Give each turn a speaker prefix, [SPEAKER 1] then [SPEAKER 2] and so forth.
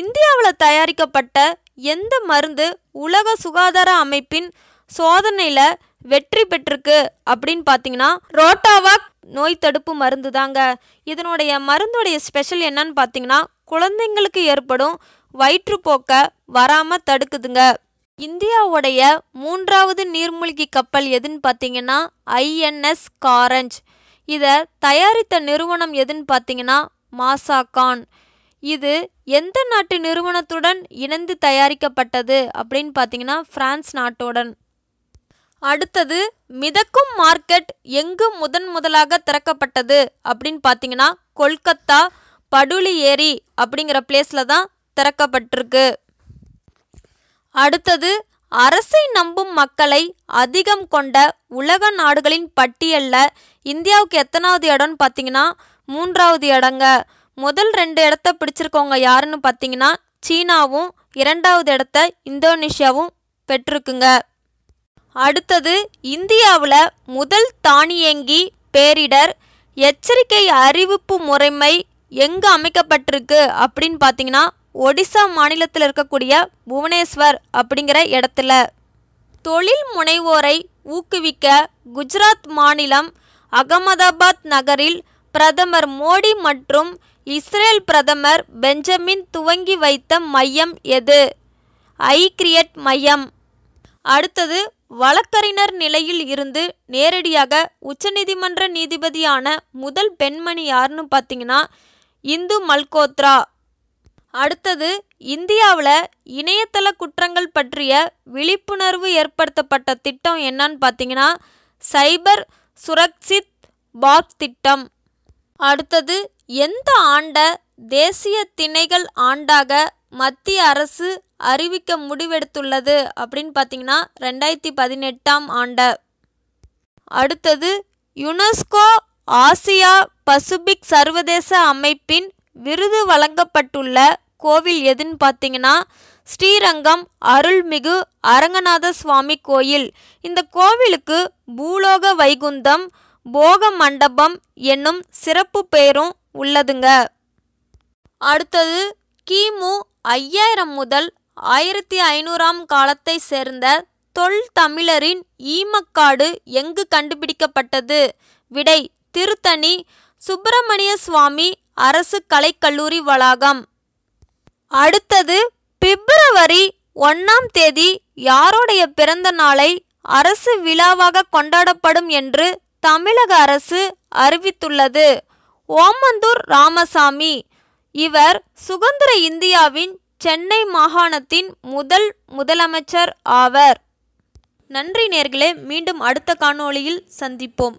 [SPEAKER 1] இந்தியாவில் தயாரிக்கப்பட்ட எந்த மருந்து உலக சுகாதார அமைப்பின் சோதனையில் வெற்றி பெற்றிருக்கு அப்படின்னு பார்த்தீங்கன்னா ரோட்டாவாக் நோய் தடுப்பு மருந்து தாங்க இதனுடைய மருந்துடைய ஸ்பெஷல் என்னன்னு பார்த்தீங்கன்னா குழந்தைங்களுக்கு ஏற்படும் வயிற்றுப்போக்க வராமல் தடுக்குதுங்க இந்தியாவுடைய மூன்றாவது நீர்மூழ்கி கப்பல் எதுன்னு பார்த்தீங்கன்னா ஐஎன்எஸ் காரஞ்ச் இதை தயாரித்த நிறுவனம் எதுன்னு பார்த்தீங்கன்னா மாசாகான் இது எந்த நாட்டு நிறுவனத்துடன் இணைந்து தயாரிக்கப்பட்டது அப்படின்னு பார்த்தீங்கன்னா பிரான்ஸ் நாட்டுடன் அடுத்தது மிதக்கும் மார்க்கெட் எங்கு முதன் முதலாக திறக்கப்பட்டது அப்படின்னு பார்த்தீங்கன்னா கொல்கத்தா படுலி ஏரி அப்படிங்கிற பிளேஸில் தான் திறக்கப்பட்டிருக்கு அடுத்தது அரசை நம்பும் மக்களை அதிகம் கொண்ட உலக நாடுகளின் பட்டியலில் இந்தியாவுக்கு எத்தனாவது இடம்னு பார்த்தீங்கன்னா மூன்றாவது இடங்க முதல் ரெண்டு இடத்த பிடிச்சிருக்கவங்க யாருன்னு பார்த்தீங்கன்னா சீனாவும் இரண்டாவது இடத்த இந்தோனேஷியாவும் பெற்றிருக்குங்க அடுத்தது இந்தியாவில் முதல் தானியங்கி பேரிடர் எச்சரிக்கை அறிவிப்பு முறைமை எங்கே அமைக்கப்பட்டிருக்கு அப்படின்னு பார்த்தீங்கன்னா ஒடிசா மாநிலத்தில் இருக்கக்கூடிய புவனேஸ்வர் அப்படிங்கிற இடத்துல தொழில் முனைவோரை ஊக்குவிக்க குஜராத் மாநிலம் அகமதாபாத் நகரில் பிரதமர் மோடி மற்றும் இஸ்ரேல் பிரதமர் பெஞ்சமின் துவங்கி வைத்த மையம் எது ஐ கிரியேட் மையம் அடுத்தது வழக்கறிஞர் நிலையில் இருந்து நேரடியாக உச்சநீதிமன்ற நீதிபதியான முதல் பெண்மணி யாருன்னு பார்த்தீங்கன்னா இந்து மல்கோத்ரா அடுத்தது இந்தியாவில் இணையதள குற்றங்கள் பற்றிய விழிப்புணர்வு ஏற்படுத்தப்பட்ட திட்டம் என்னன்னு பார்த்தீங்கன்னா சைபர் சுரக்ஷித் பாப் திட்டம் அடுத்தது எந்த ஆண்ட தேசிய திணைகள் ஆண்டாக மத்திய அரசு அறிவிக்க முடிவெடுத்துள்ளது அப்படின்னு பார்த்தீங்கன்னா ரெண்டாயிரத்தி பதினெட்டாம் ஆண்ட அடுத்தது யுனெஸ்கோ ஆசியா பசுபிக் சர்வதேச அமைப்பின் விருது வழங்கப்பட்டுள்ள கோவில் எதுன்னு பார்த்தீங்கன்னா ஸ்ரீரங்கம் அருள்மிகு அரங்கநாத சுவாமி கோயில் இந்த கோவிலுக்கு பூலோக வைகுந்தம் போக மண்டபம் என்னும் சிறப்பு பெயரும் உள்ளதுங்க அடுத்தது கிமு ஐயாயிரம் முதல் ஆயிரத்தி ஐநூறாம் காலத்தை சேர்ந்த தொல் தமிழரின் ஈமக்காடு எங்கு கண்டுபிடிக்கப்பட்டது விடை திருத்தணி சுப்பிரமணிய சுவாமி அரசு கலைக்கல்லூரி வளாகம் அடுத்தது பிப்ரவரி ஒன்றாம் தேதி யாருடைய பிறந்த நாளை அரசு விழாவாக கொண்டாடப்படும் என்று தமிழக அரசு அறிவித்துள்ளது ஓமந்தூர் ராமசாமி இவர் சுதந்திர இந்தியாவின் சென்னை மாகாணத்தின் முதல் முதலமைச்சர் ஆவர் நன்றி நேர்களே மீண்டும் அடுத்த காணொளியில் சந்திப்போம்